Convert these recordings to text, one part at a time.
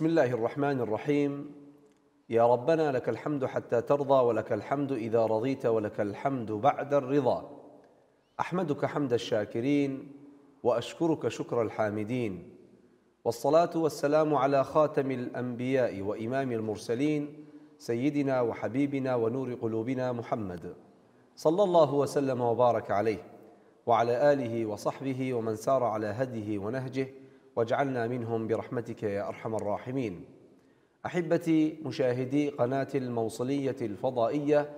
بسم الله الرحمن الرحيم يا ربنا لك الحمد حتى ترضى ولك الحمد إذا رضيت ولك الحمد بعد الرضا أحمدك حمد الشاكرين وأشكرك شكر الحامدين والصلاة والسلام على خاتم الأنبياء وإمام المرسلين سيدنا وحبيبنا ونور قلوبنا محمد صلى الله وسلم وبارك عليه وعلى آله وصحبه ومن سار على هديه ونهجه واجعلنا منهم برحمتك يا أرحم الراحمين أحبتي مشاهدي قناة الموصلية الفضائية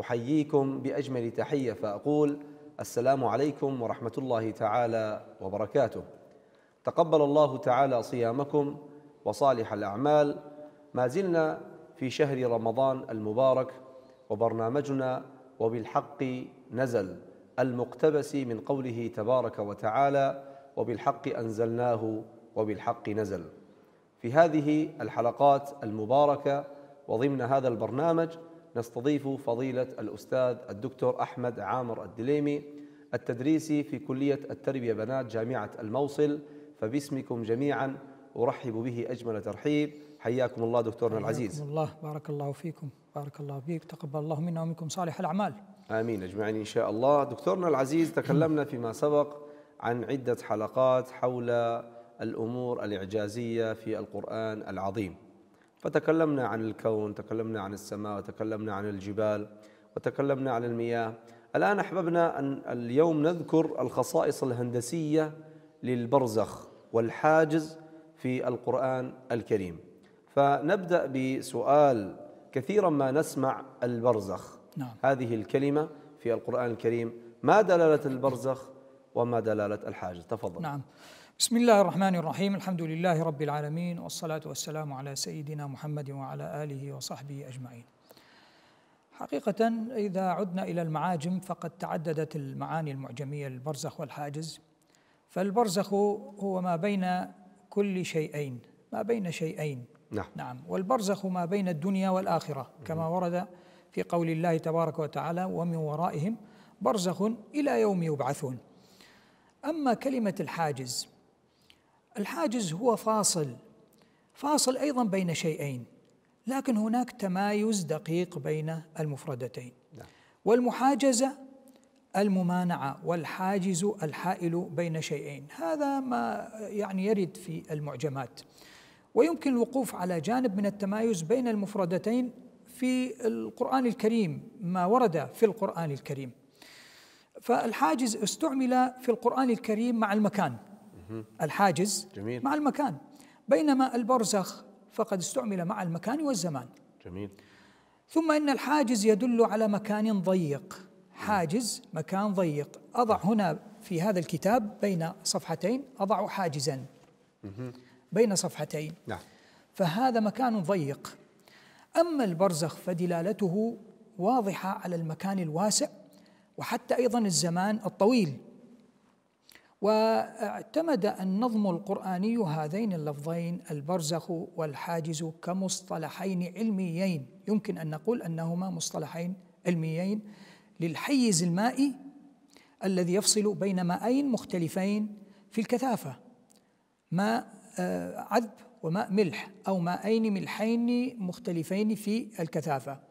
أحييكم بأجمل تحية فأقول السلام عليكم ورحمة الله تعالى وبركاته تقبل الله تعالى صيامكم وصالح الأعمال ما زلنا في شهر رمضان المبارك وبرنامجنا وبالحق نزل المقتبس من قوله تبارك وتعالى وبالحق أنزلناه وبالحق نزل في هذه الحلقات المباركة وضمن هذا البرنامج نستضيف فضيلة الأستاذ الدكتور أحمد عامر الدليمي التدريسي في كلية التربية بنات جامعة الموصل فباسمكم جميعا أرحب به أجمل ترحيب حياكم الله دكتورنا العزيز حياكم الله بارك الله فيكم بارك الله فيك تقبل الله منا ومنكم صالح الأعمال آمين أجمعين إن شاء الله دكتورنا العزيز تكلمنا فيما سبق عن عدة حلقات حول الأمور الإعجازية في القرآن العظيم فتكلمنا عن الكون تكلمنا عن السماء وتكلمنا عن الجبال وتكلمنا عن المياه الآن أحببنا أن اليوم نذكر الخصائص الهندسية للبرزخ والحاجز في القرآن الكريم فنبدأ بسؤال كثيرا ما نسمع البرزخ نعم. هذه الكلمة في القرآن الكريم ما دلالة البرزخ وما دلالة الحاجز تفضل نعم بسم الله الرحمن الرحيم الحمد لله رب العالمين والصلاة والسلام على سيدنا محمد وعلى آله وصحبه أجمعين حقيقة إذا عدنا إلى المعاجم فقد تعددت المعاني المعجمية للبرزخ والحاجز فالبرزخ هو ما بين كل شيئين ما بين شيئين نعم, نعم والبرزخ ما بين الدنيا والآخرة كما ورد في قول الله تبارك وتعالى ومن ورائهم برزخ إلى يوم يبعثون أما كلمة الحاجز الحاجز هو فاصل فاصل أيضا بين شيئين لكن هناك تمايز دقيق بين المفردتين نعم. والمحاجزة الممانعة والحاجز الحائل بين شيئين هذا ما يعني يرد في المعجمات ويمكن الوقوف على جانب من التمايز بين المفردتين في القرآن الكريم ما ورد في القرآن الكريم فالحاجز استعمل في القرآن الكريم مع المكان الحاجز جميل. مع المكان بينما البرزخ فقد استعمل مع المكان والزمان جميل ثم إن الحاجز يدل على مكان ضيق حاجز مكان ضيق أضع هنا في هذا الكتاب بين صفحتين أضع حاجزا بين صفحتين نعم فهذا مكان ضيق أما البرزخ فدلالته واضحة على المكان الواسع وحتى ايضا الزمان الطويل واعتمد النظم القراني هذين اللفظين البرزخ والحاجز كمصطلحين علميين يمكن ان نقول انهما مصطلحين علميين للحيز المائي الذي يفصل بين مائين مختلفين في الكثافه ماء آه، عذب وماء ملح او مائين ملحين مختلفين في الكثافه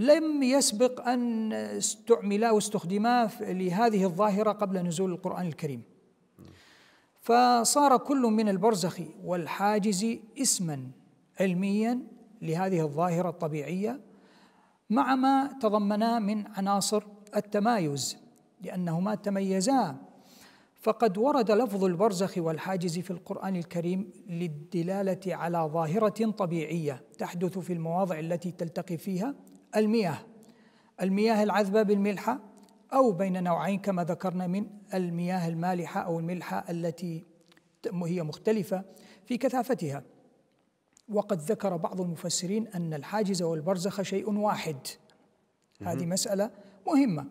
لم يسبق أن استعملا واستخدما لهذه الظاهرة قبل نزول القرآن الكريم فصار كل من البرزخ والحاجز اسما علميا لهذه الظاهرة الطبيعية مع ما تضمنا من عناصر التمايز لأنهما تميزا فقد ورد لفظ البرزخ والحاجز في القرآن الكريم للدلالة على ظاهرة طبيعية تحدث في المواضع التي تلتقي فيها المياه المياه العذبة بالملحة أو بين نوعين كما ذكرنا من المياه المالحة أو الملحة التي هي مختلفة في كثافتها وقد ذكر بعض المفسرين أن الحاجز والبرزخ شيء واحد هذه مسألة مهمة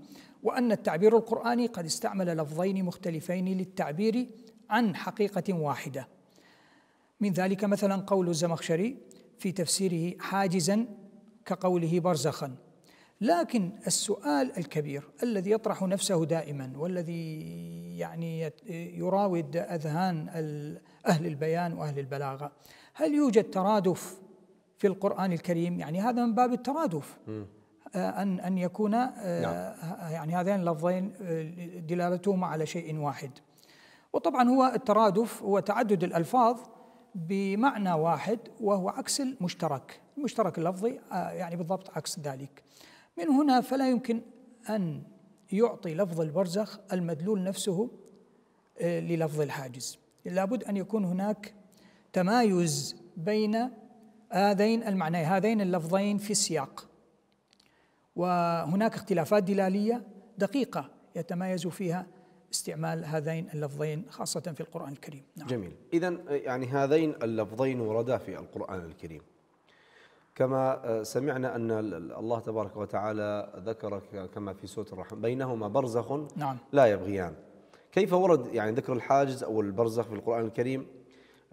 وأن التعبير القرآني قد استعمل لفظين مختلفين للتعبير عن حقيقة واحدة من ذلك مثلا قول الزمخشري في تفسيره حاجزا كقوله برزخا لكن السؤال الكبير الذي يطرح نفسه دائما والذي يعني يراود اذهان اهل البيان واهل البلاغه هل يوجد ترادف في القران الكريم يعني هذا من باب الترادف آه، ان ان يكون آه، نعم. يعني هذين اللفظين آه، دلالتهما على شيء واحد وطبعا هو الترادف هو تعدد الالفاظ بمعنى واحد وهو عكس المشترك المشترك اللفظي آه، يعني بالضبط عكس ذلك من هنا فلا يمكن أن يعطي لفظ البرزخ المدلول نفسه آه، للفظ الحاجز لابد أن يكون هناك تمايز بين هذين المعنيين هذين اللفظين في السياق وهناك اختلافات دلالية دقيقة يتمايز فيها استعمال هذين اللفظين خاصة في القرآن الكريم نعم. جميل إذا يعني هذين اللفظين وردا في القرآن الكريم كما آه، سمعنا أن الله تبارك وتعالى ذكر كما في سورة الرحمن بينهما برزخ نعم. لا يبغيان كيف ورد يعني ذكر الحاجز أو البرزخ في القرآن الكريم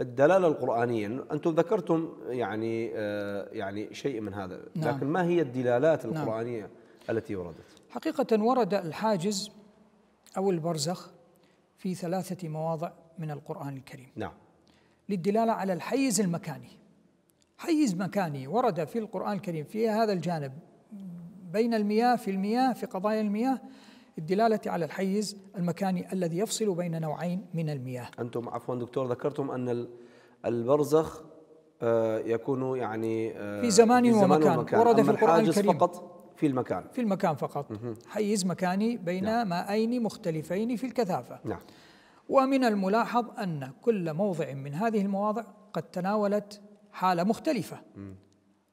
الدلالة القرآنية أنتم ذكرتم يعني آه، يعني شيء من هذا نعم. لكن ما هي الدلالات نعم. القرآنية التي وردت حقيقة ورد الحاجز أو البرزخ في ثلاثة مواضع من القرآن الكريم نعم للدلالة على الحيز المكاني حيز مكاني ورد في القرآن الكريم في هذا الجانب بين المياه في المياه في قضايا المياه الدلالة على الحيز المكاني الذي يفصل بين نوعين من المياه أنتم عفوا دكتور ذكرتم أن البرزخ آه، يكون يعني آه، في زمان, في زمان ومكان, ومكان ورد في القرآن الكريم فقط في المكان في المكان فقط حيز مكاني بين نعم. مائين مختلفين في الكثافة نعم ومن الملاحظ أن كل موضع من هذه المواضع قد تناولت حالة مختلفة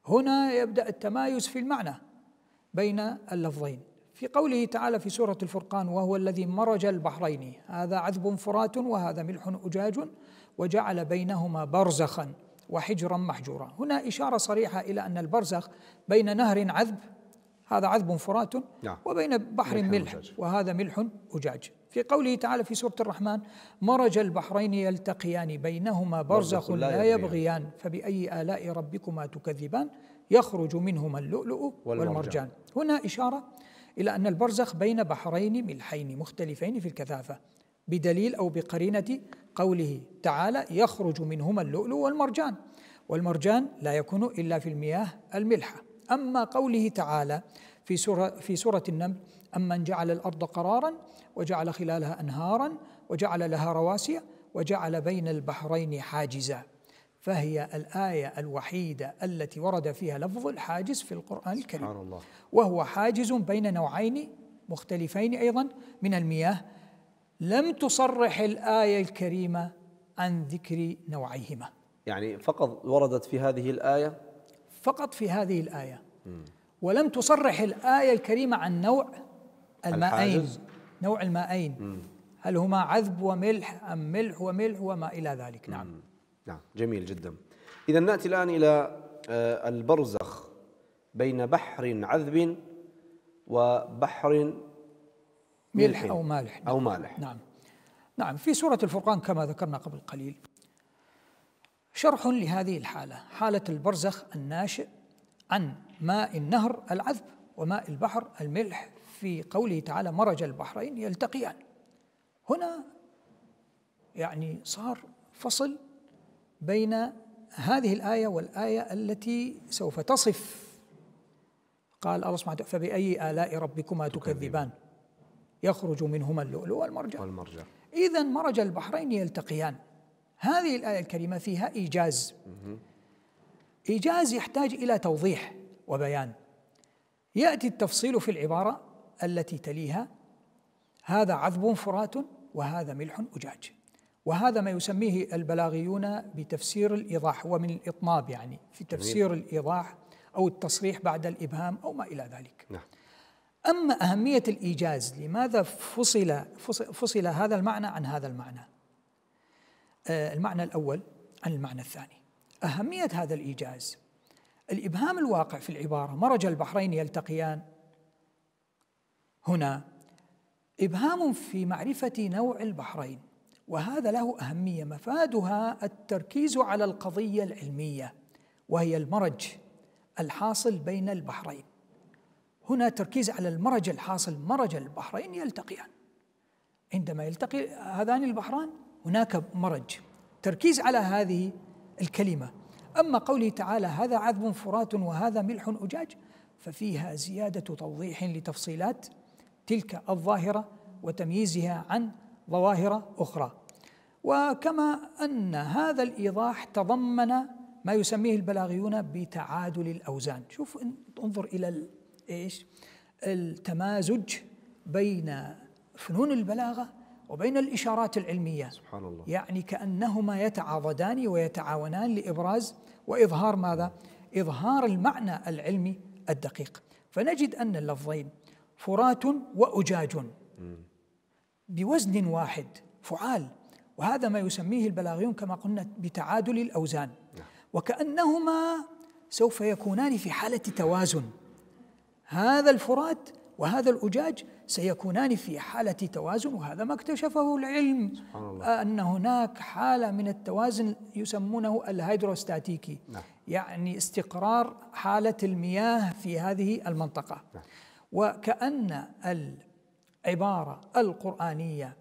هنا يبدأ التمايز في المعنى بين اللفظين في قوله تعالى في سورة الفرقان وهو الذي مرج البحرين هذا عذب فرات وهذا ملح أجاج وجعل بينهما برزخا وحجرا محجورا هنا إشارة صريحة إلى أن البرزخ بين نهر عذب هذا عذب فرات نعم. وبين بحر ملح وهذا ملح أجاج في قوله تعالى في سورة الرحمن مرج البحرين يلتقيان بينهما برزخ لا يبغيان فبأي آلاء ربكما تكذبان يخرج منهما اللؤلؤ والمرجان هنا إشارة إلى أن البرزخ بين بحرين ملحين مختلفين في الكثافة بدليل أو بقرينة قوله تعالى يخرج منهما اللؤلؤ والمرجان والمرجان لا يكون إلا في المياه الملحة أما قوله تعالى في سورة, في سورة النمل أمن جعل الأرض قرارا وجعل خلالها أنهارا وجعل لها رواسي وجعل بين البحرين حاجزا فهي الآية الوحيدة التي ورد فيها لفظ الحاجز في القرآن الكريم سبحان الله وهو حاجز بين نوعين مختلفين أيضا من المياه لم تصرح الآية الكريمة عن ذكر نوعيهما يعني فقط وردت في هذه الآية فقط في هذه الآية ولم تصرح الآية الكريمة عن نوع الماءين نوع الماءين هل هما عذب وملح أم ملح وملح وما إلى ذلك نعم نعم جميل جدا إذا نأتي الآن إلى آه، البرزخ بين بحر عذب وبحر ملح, أو مالح أو مالح نعم نعم في سورة الفرقان كما ذكرنا قبل قليل شرح لهذه الحالة حالة البرزخ الناشئ عن ماء النهر العذب وماء البحر الملح في قوله تعالى مرج البحرين يلتقيان هنا يعني صار فصل بين هذه الآية والآية التي سوف تصف قال الله سبحانه وتعالى فبأي آلاء ربكما تكذبان يخرج منهما اللؤلؤ والمرجان والمرجع إذا مرج البحرين يلتقيان هذه الآية الكريمة فيها إيجاز إيجاز يحتاج إلى توضيح وبيان يأتي التفصيل في العبارة التي تليها هذا عذب فرات وهذا ملح أجاج وهذا ما يسميه البلاغيون بتفسير الإيضاح هو من الإطناب يعني في تفسير الإيضاح أو التصريح بعد الإبهام أو ما إلى ذلك نعم. أما أهمية الإيجاز لماذا فصل, فصل, فصل هذا المعنى عن هذا المعنى آه، المعنى الأول عن المعنى الثاني أهمية هذا الإيجاز الإبهام الواقع في العبارة مرج البحرين يلتقيان هنا إبهام في معرفة نوع البحرين وهذا له أهمية مفادها التركيز على القضية العلمية وهي المرج الحاصل بين البحرين هنا تركيز على المرج الحاصل مرج البحرين يلتقيان عندما يلتقي هذان البحران هناك مرج تركيز على هذه الكلمة أما قوله تعالى هذا عذب فرات وهذا ملح أجاج ففيها زيادة توضيح لتفصيلات تلك الظاهرة وتمييزها عن ظواهر أخرى وكما أن هذا الإيضاح تضمن ما يسميه البلاغيون بتعادل الأوزان شوف انظر إلى إيش التمازج بين فنون البلاغة وبين الإشارات العلمية سبحان الله يعني كأنهما يتعاضدان ويتعاونان لإبراز وإظهار ماذا؟ إظهار المعنى العلمي الدقيق فنجد أن اللفظين فرات وأجاج بوزن واحد فعال وهذا ما يسميه البلاغيون كما قلنا بتعادل الأوزان وكأنهما سوف يكونان في حالة توازن هذا الفرات وهذا الأجاج سيكونان في حالة توازن وهذا ما اكتشفه العلم أن هناك حالة من التوازن يسمونه الهيدروستاتيكي نعم. يعني استقرار حالة المياه في هذه المنطقة نعم. وكأن العبارة القرآنية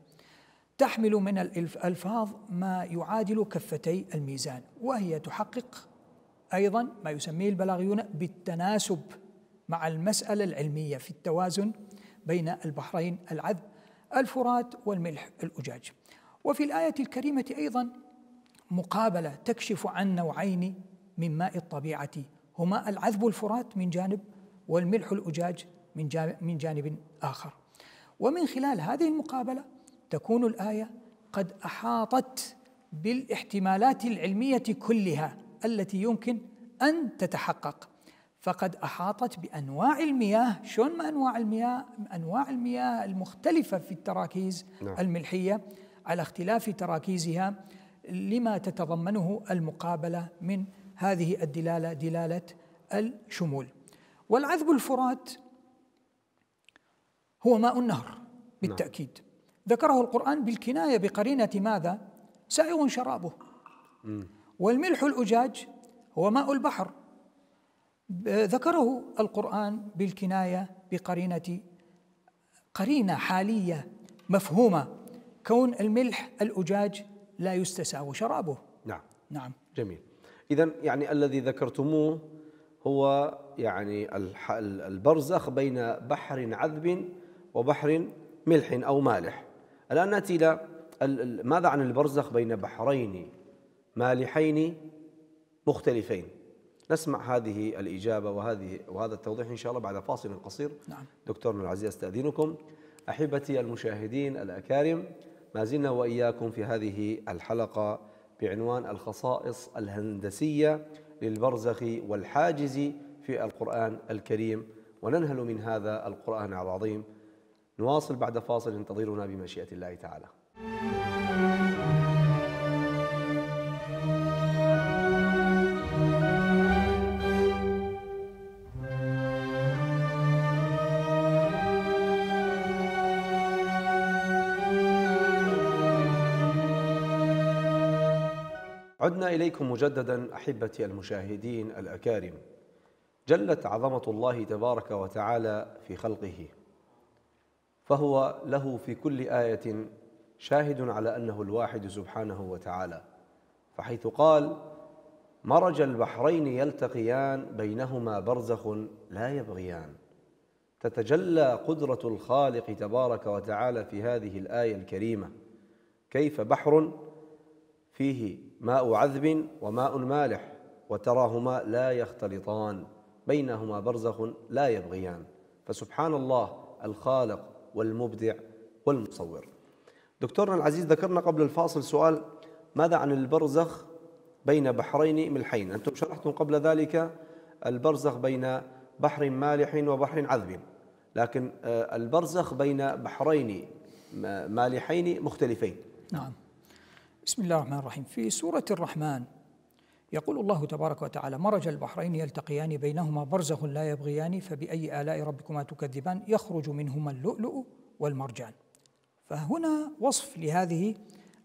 تحمل من الألفاظ ما يعادل كفتي الميزان وهي تحقق أيضا ما يسميه البلاغيون بالتناسب مع المسألة العلمية في التوازن بين البحرين العذب الفرات والملح الأجاج وفي الآية الكريمة أيضا مقابلة تكشف عن نوعين من ماء الطبيعة هما العذب الفرات من جانب والملح الأجاج من من جانب آخر ومن خلال هذه المقابلة تكون الآية قد أحاطت بالاحتمالات العلمية كلها التي يمكن أن تتحقق فقد أحاطت بأنواع المياه شون ما أنواع المياه أنواع المياه المختلفة في التراكيز نعم. الملحية على اختلاف تراكيزها لما تتضمنه المقابلة من هذه الدلالة دلالة الشمول والعذب الفرات هو ماء النهر نعم. بالتأكيد ذكره القرآن بالكناية بقرينة ماذا؟ سائغ شرابه والملح الأجاج هو ماء البحر ذكره القرآن بالكناية بقرينة قرينة حالية مفهومة كون الملح الأجاج لا يستساغ شرابه نعم نعم جميل إذا يعني الذي ذكرتموه هو يعني البرزخ بين بحر عذب وبحر ملح أو مالح الآن نأتي إلى ماذا عن البرزخ بين بحرين مالحين مختلفين نسمع هذه الإجابة وهذه وهذا التوضيح إن شاء الله بعد فاصل قصير نعم. دكتور العزيز أستأذنكم أحبتي المشاهدين الأكارم ما زلنا وإياكم في هذه الحلقة بعنوان الخصائص الهندسية للبرزخ والحاجز في القرآن الكريم وننهل من هذا القرآن العظيم نواصل بعد فاصل انتظرونا بمشيئة الله تعالى عدنا إليكم مجددا أحبتي المشاهدين الأكارم جلت عظمة الله تبارك وتعالى في خلقه فهو له في كل آية شاهد على أنه الواحد سبحانه وتعالى فحيث قال مرج البحرين يلتقيان بينهما برزخ لا يبغيان تتجلى قدرة الخالق تبارك وتعالى في هذه الآية الكريمة كيف بحر فيه ماء عذب وماء مالح وتراهما لا يختلطان بينهما برزخ لا يبغيان فسبحان الله الخالق والمبدع والمصور دكتورنا العزيز ذكرنا قبل الفاصل سؤال ماذا عن البرزخ بين بحرين ملحين أنتم شرحتم قبل ذلك البرزخ بين بحر مالح وبحر عذب لكن آه، البرزخ بين بحرين مالحين مختلفين نعم بسم الله الرحمن الرحيم في سورة الرحمن يقول الله تبارك وتعالى مرج البحرين يلتقيان بينهما برزخ لا يبغيان فبأي آلاء ربكما تكذبان يخرج منهما اللؤلؤ والمرجان فهنا وصف لهذه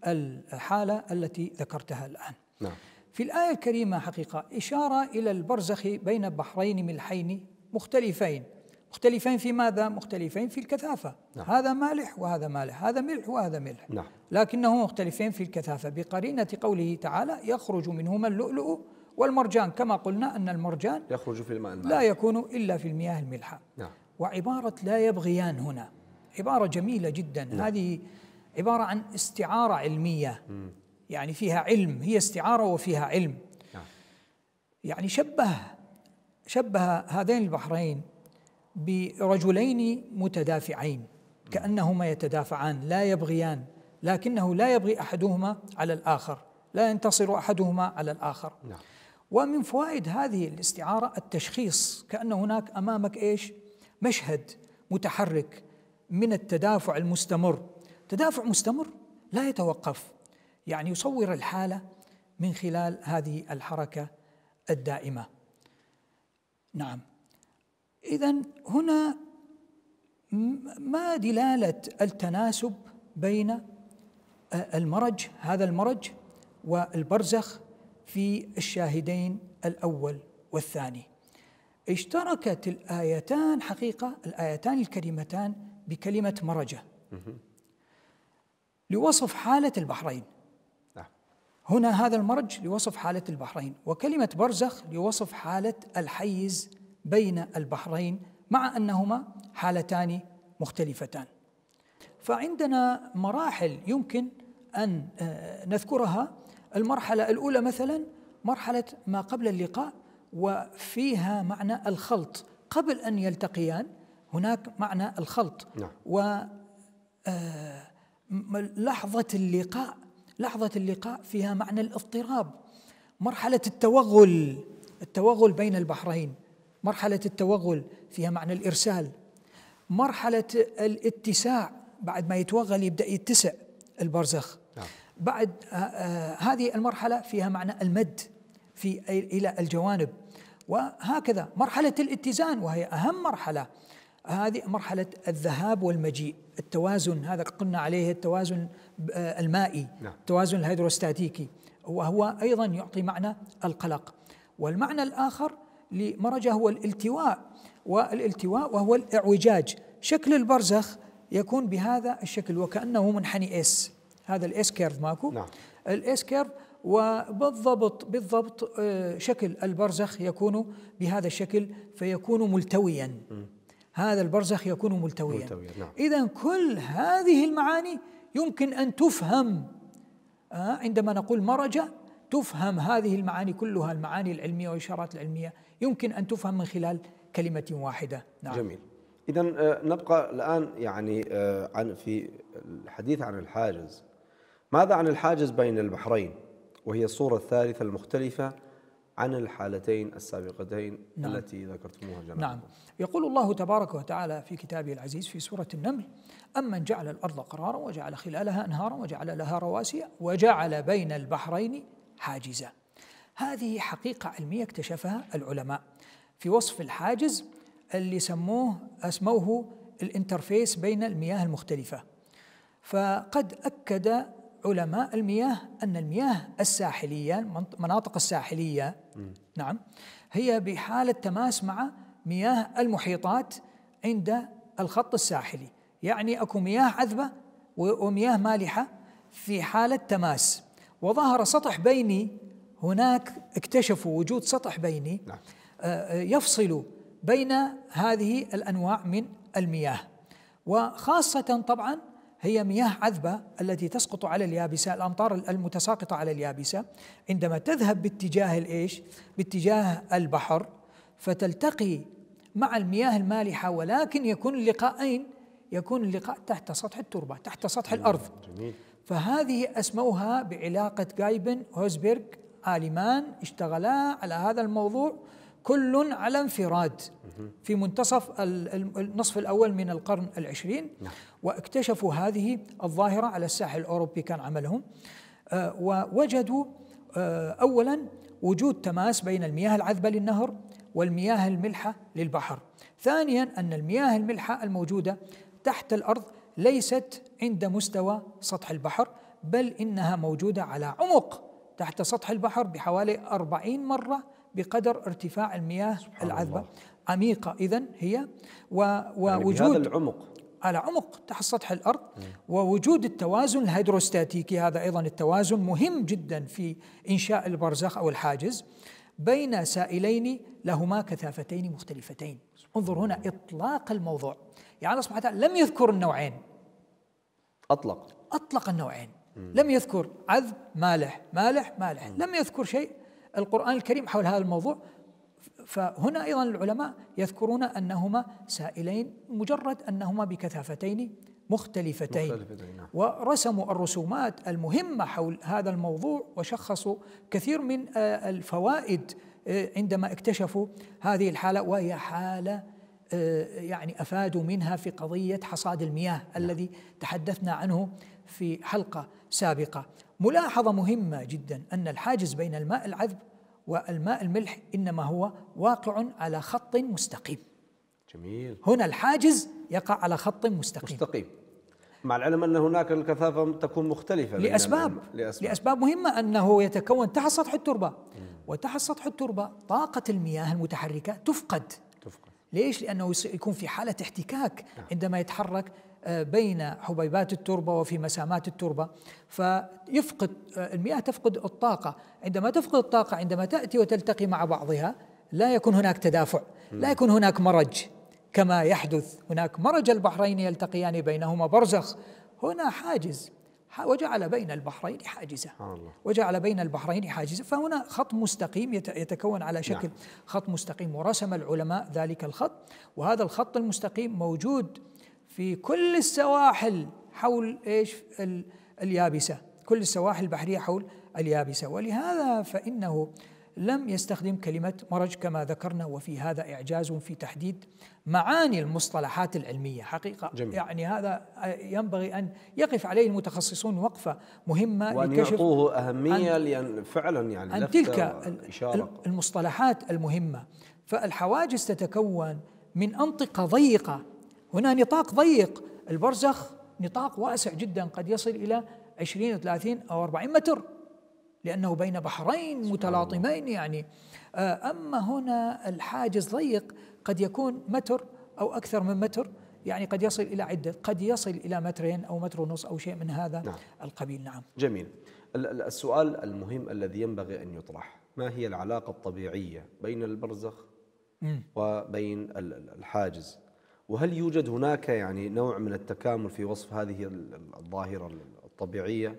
الحالة التي ذكرتها الآن نعم. في الآية الكريمة حقيقة إشارة إلى البرزخ بين بحرين ملحين مختلفين مختلفين في ماذا؟ مختلفين في الكثافة نعم. هذا مالح وهذا مالح هذا ملح وهذا ملح نعم. لكنهما مختلفين في الكثافة بقرينة قوله تعالى يخرج منهما اللؤلؤ والمرجان كما قلنا أن المرجان يخرج في الماء المالح. لا يكون إلا في المياه الملحة نعم. وعبارة لا يبغيان هنا عبارة جميلة جدا نعم. هذه عبارة عن استعارة علمية مم. يعني فيها علم هي استعارة وفيها علم نعم. يعني شبه شبه هذين البحرين برجلين متدافعين كانهما يتدافعان لا يبغيان لكنه لا يبغي احدهما على الاخر لا ينتصر احدهما على الاخر نعم. ومن فوائد هذه الاستعاره التشخيص كان هناك امامك ايش مشهد متحرك من التدافع المستمر تدافع مستمر لا يتوقف يعني يصور الحاله من خلال هذه الحركه الدائمه نعم إذا هنا ما دلالة التناسب بين المرج هذا المرج والبرزخ في الشاهدين الأول والثاني اشتركت الآيتان حقيقة الآيتان الكريمتان بكلمة مرجة لوصف حالة البحرين نعم. هنا هذا المرج لوصف حالة البحرين وكلمة برزخ لوصف حالة الحيز بين البحرين مع انهما حالتان مختلفتان. فعندنا مراحل يمكن ان آه، نذكرها المرحله الاولى مثلا مرحله ما قبل اللقاء وفيها معنى الخلط قبل ان يلتقيان هناك معنى الخلط نعم. و آه، لحظة اللقاء لحظة اللقاء فيها معنى الاضطراب مرحلة التوغل التوغل بين البحرين مرحلة التوغل فيها معنى الإرسال مرحلة الاتساع بعد ما يتوغل يبدأ يتسع البرزخ نعم. بعد آه، آه، هذه المرحلة فيها معنى المد في إلى الجوانب وهكذا مرحلة الاتزان وهي أهم مرحلة هذه مرحلة الذهاب والمجيء التوازن هذا قلنا عليه التوازن آه، المائي نعم. التوازن الهيدروستاتيكي وهو أيضا يعطي معنى القلق والمعنى الآخر لمرجة هو الالتواء والالتواء وهو الاعوجاج شكل البرزخ يكون بهذا الشكل وكأنه منحني اس هذا الاس كيرف ماكو نعم الاس كيرف وبالضبط بالضبط آه، شكل البرزخ يكون بهذا الشكل فيكون ملتويا م. هذا البرزخ يكون ملتويا, ملتويا. نعم. إذا كل هذه المعاني يمكن أن تفهم آه، عندما نقول مرجة تفهم هذه المعاني كلها المعاني العلمية والإشارات العلمية يمكن أن تفهم من خلال كلمة واحدة نعم جميل إذا آه، نبقى الآن يعني آه، عن في الحديث عن الحاجز ماذا عن الحاجز بين البحرين وهي الصورة الثالثة المختلفة عن الحالتين السابقتين نعم. التي ذكرتموها جميعا نعم يقول الله تبارك وتعالى في كتابه العزيز في سورة النمل أمن جعل الأرض قرارا وجعل خلالها أنهارا وجعل لها رواسي وجعل بين البحرين حاجزا هذه حقيقة علمية اكتشفها العلماء في وصف الحاجز اللي سموه اسموه الانترفيس بين المياه المختلفة فقد أكد علماء المياه أن المياه الساحلية المناطق الساحلية نعم هي بحالة تماس مع مياه المحيطات عند الخط الساحلي يعني أكو مياه عذبة ومياه مالحة في حالة تماس وظهر سطح بيني هناك اكتشفوا وجود سطح بيني نعم. آه، آه، يفصل بين هذه الأنواع من المياه وخاصة طبعا هي مياه عذبة التي تسقط على اليابسة الأمطار المتساقطة على اليابسة عندما تذهب باتجاه الإيش باتجاه البحر فتلتقي مع المياه المالحة ولكن يكون اين؟ يكون اللقاء تحت سطح التربة تحت سطح الأرض جميل. فهذه أسموها بعلاقة جايبن هوزبرغ عالمان اشتغلا على هذا الموضوع كل على انفراد في منتصف النصف الأول من القرن العشرين نعم. واكتشفوا هذه الظاهرة على الساحل الأوروبي كان عملهم آه، ووجدوا آه، أولا وجود تماس بين المياه العذبة للنهر والمياه الملحة للبحر ثانيا أن المياه الملحة الموجودة تحت الأرض ليست عند مستوى سطح البحر بل إنها موجودة على عمق تحت سطح البحر بحوالي 40 مرة بقدر ارتفاع المياه العذبة الله. عميقة إذا هي يعني ووجود يعني العمق على عمق تحت سطح الأرض م. ووجود التوازن الهيدروستاتيكي هذا أيضا التوازن مهم جدا في إنشاء البرزخ أو الحاجز بين سائلين لهما كثافتين مختلفتين انظر هنا إطلاق الموضوع يعني الله سبحانه وتعالى لم يذكر النوعين أطلق أطلق النوعين لم يذكر عذب مالح مالح مالح لم يذكر شيء القرآن الكريم حول هذا الموضوع فهنا أيضا العلماء يذكرون أنهما سائلين مجرد أنهما بكثافتين مختلفتين, مختلفتين. نعم. ورسموا الرسومات المهمة حول هذا الموضوع وشخصوا كثير من آه، الفوائد آه، عندما اكتشفوا هذه الحالة وهي حالة آه، يعني افادوا منها في قضيه حصاد المياه نعم. الذي تحدثنا عنه في حلقه سابقه. ملاحظه مهمه جدا ان الحاجز بين الماء العذب والماء الملح انما هو واقع على خط مستقيم. جميل. هنا الحاجز يقع على خط مستقيم. مستقيم. مع العلم ان هناك الكثافه تكون مختلفه لاسباب لاسباب, لأسباب مهمه انه يتكون تحت سطح التربه وتحت سطح التربه طاقه المياه المتحركه تفقد ليش؟ لأنه يكون في حالة احتكاك نعم. عندما يتحرك آه، بين حبيبات التربة وفي مسامات التربة فيفقد آه، المياه تفقد الطاقة عندما تفقد الطاقة عندما تأتي وتلتقي مع بعضها لا يكون هناك تدافع لا نعم. يكون هناك مرج كما يحدث هناك مرج البحرين يلتقيان بينهما برزخ هنا حاجز وجعل بين البحرين حاجزة وجعل بين البحرين حاجزة فهنا خط مستقيم يتكون على نعم. شكل خط مستقيم ورسم العلماء ذلك الخط وهذا الخط المستقيم موجود في كل السواحل حول ايش اليابسة كل السواحل البحرية حول اليابسة ولهذا فإنه لم يستخدم كلمة مرج كما ذكرنا وفي هذا إعجاز في تحديد معاني المصطلحات العلمية حقيقة جميل. يعني هذا ينبغي أن يقف عليه المتخصصون وقفة مهمة وأن يعطوه أهمية أن لأن فعلا يعني أن تلك إشارة. المصطلحات المهمة فالحواجز تتكون من أنطقة ضيقة هنا نطاق ضيق البرزخ نطاق واسع جدا قد يصل إلى 20 30 أو 40 متر لأنه بين بحرين متلاطمين يعني آه، أما هنا الحاجز ضيق قد يكون متر أو أكثر من متر يعني قد يصل إلى عدة قد يصل إلى مترين أو متر ونص أو شيء من هذا نعم. القبيل نعم جميل السؤال المهم الذي ينبغي أن يطرح ما هي العلاقة الطبيعية بين البرزخ وبين الحاجز وهل يوجد هناك يعني نوع من التكامل في وصف هذه الظاهرة الطبيعية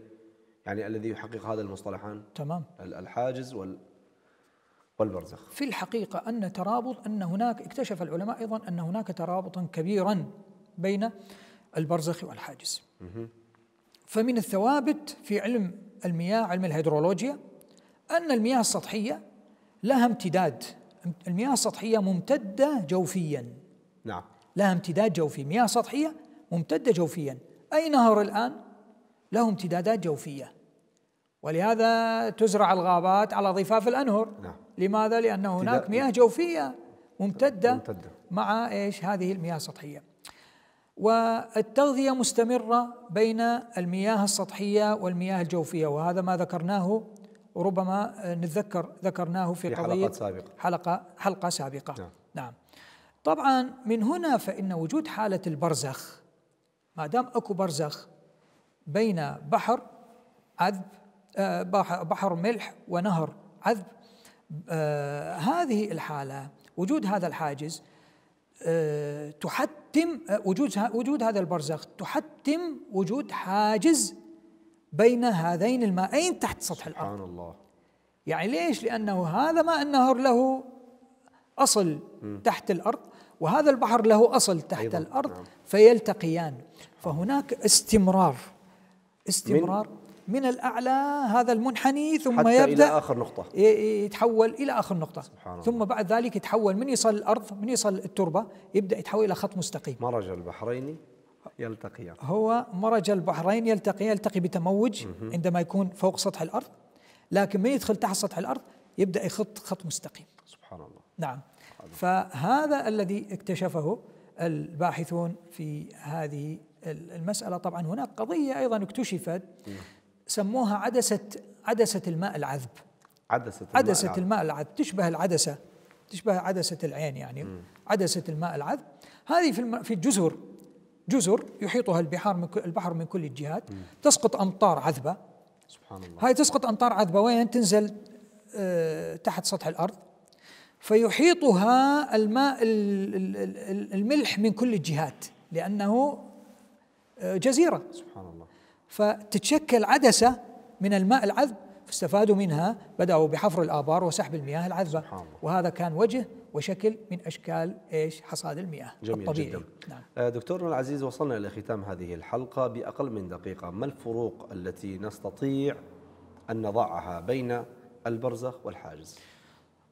يعني الذي يحقق هذا المصطلحان تمام الحاجز وال والبرزخ في الحقيقة أن ترابط أن هناك اكتشف العلماء أيضا أن هناك ترابطا كبيرا بين البرزخ والحاجز فمن الثوابت في علم المياه علم الهيدرولوجيا أن المياه السطحية لها امتداد المياه السطحية ممتدة جوفيا نعم لها امتداد جوفي مياه سطحية ممتدة جوفيا أي نهر الآن له امتدادات جوفية ولهذا تزرع الغابات على ضفاف الأنهر نعم. لماذا؟ لأن هناك مياه جوفية ممتدة, ممتدة مع إيش هذه المياه السطحية والتغذية مستمرة بين المياه السطحية والمياه الجوفية وهذا ما ذكرناه وربما نتذكر ذكرناه في, في قضية سابقة. حلقة حلقة سابقة نعم. نعم طبعا من هنا فإن وجود حالة البرزخ ما دام أكو برزخ بين بحر عذب آه، بحر ملح ونهر عذب آه، هذه الحالة وجود هذا الحاجز آه، تحتم وجود وجود هذا البرزخ تحتم وجود حاجز بين هذين المائين تحت سطح سبحان الارض سبحان الله يعني ليش؟ لانه هذا ماء النهر له اصل تحت الارض وهذا البحر له اصل تحت الارض نعم. فيلتقيان فهناك استمرار استمرار من الأعلى هذا المنحني ثم حتى يبدأ إلى آخر نقطة يتحول إلى آخر نقطة سبحان ثم الله. بعد ذلك يتحول من يصل الأرض من يصل التربة يبدأ يتحول إلى خط مستقيم مرج البحرين يلتقيان هو مرج البحرين يلتقي يلتقي بتموج عندما يكون فوق سطح الأرض لكن من يدخل تحت سطح الأرض يبدأ يخط خط مستقيم سبحان الله نعم فهذا الذي اكتشفه الباحثون في هذه المسألة طبعا هناك قضية أيضا اكتشفت سموها عدسة عدسة الماء العذب عدسة الماء عدسة العذب. الماء العذب تشبه العدسة تشبه عدسة العين يعني م. عدسة الماء العذب هذه في الم... في الجزر جزر يحيطها البحار من كل... البحر من كل الجهات م. تسقط أمطار عذبة سبحان الله هاي تسقط أمطار عذبة وين تنزل آه تحت سطح الأرض فيحيطها الماء الملح من كل الجهات لأنه آه، جزيرة سبحان الله فتتشكل عدسة من الماء العذب فاستفادوا منها بدأوا بحفر الآبار وسحب المياه العذبة وهذا كان وجه وشكل من أشكال إيش حصاد المياه جميل الطبيعي جدا. نعم. آه، دكتورنا العزيز وصلنا إلى ختام هذه الحلقة بأقل من دقيقة ما الفروق التي نستطيع أن نضعها بين البرزخ والحاجز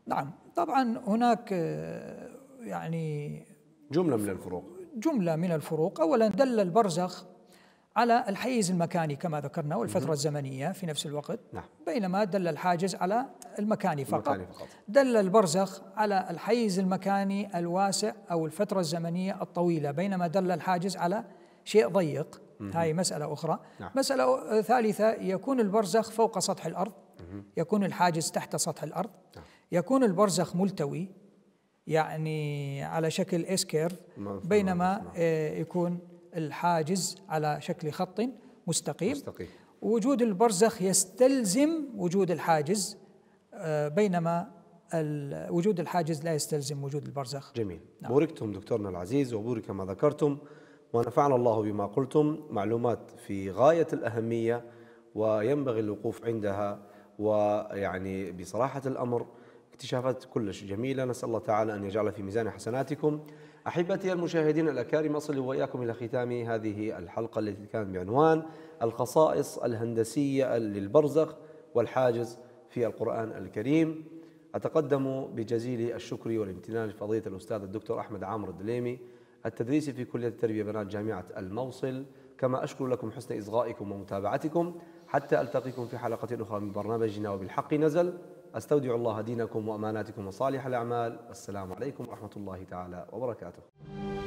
نعم طبعا هناك آه، يعني جملة من الفروق جملة من الفروق أولا دل البرزخ على الحيز المكاني كما ذكرنا والفترة الزمنية في نفس الوقت نعم. بينما دل الحاجز على المكاني فقط. المكاني فقط دل البرزخ على الحيز المكاني الواسع أو الفترة الزمنية الطويلة بينما دل الحاجز على شيء ضيق هاي مسألة أخرى نعم. مسألة ثالثة يكون البرزخ فوق سطح الأرض مم. يكون الحاجز تحت سطح الأرض نعم. يكون البرزخ ملتوي يعني على شكل اسكير بينما آه، يكون الحاجز على شكل خط مستقيم, مستقيم. وجود البرزخ يستلزم وجود الحاجز آه، بينما وجود الحاجز لا يستلزم وجود البرزخ جميل نعم. بوركتم دكتورنا العزيز وبورك ما ذكرتم ونفعنا الله بما قلتم معلومات في غاية الأهمية وينبغي الوقوف عندها ويعني بصراحة الأمر اكتشافات كلش جميلة نسأل الله تعالى أن يجعلها في ميزان حسناتكم أحبتي المشاهدين الأكارم أصل وإياكم إلى ختام هذه الحلقة التي كانت بعنوان الخصائص الهندسية للبرزخ والحاجز في القرآن الكريم أتقدم بجزيل الشكر والامتنان لفضيلة الأستاذ الدكتور أحمد عامر الدليمي التدريسي في كلية التربية بنات جامعة الموصل كما أشكر لكم حسن إصغائكم ومتابعتكم حتى ألتقيكم في حلقة أخرى من برنامجنا وبالحق نزل أستودع الله دينكم وأماناتكم وصالح الأعمال والسلام عليكم ورحمة الله تعالى وبركاته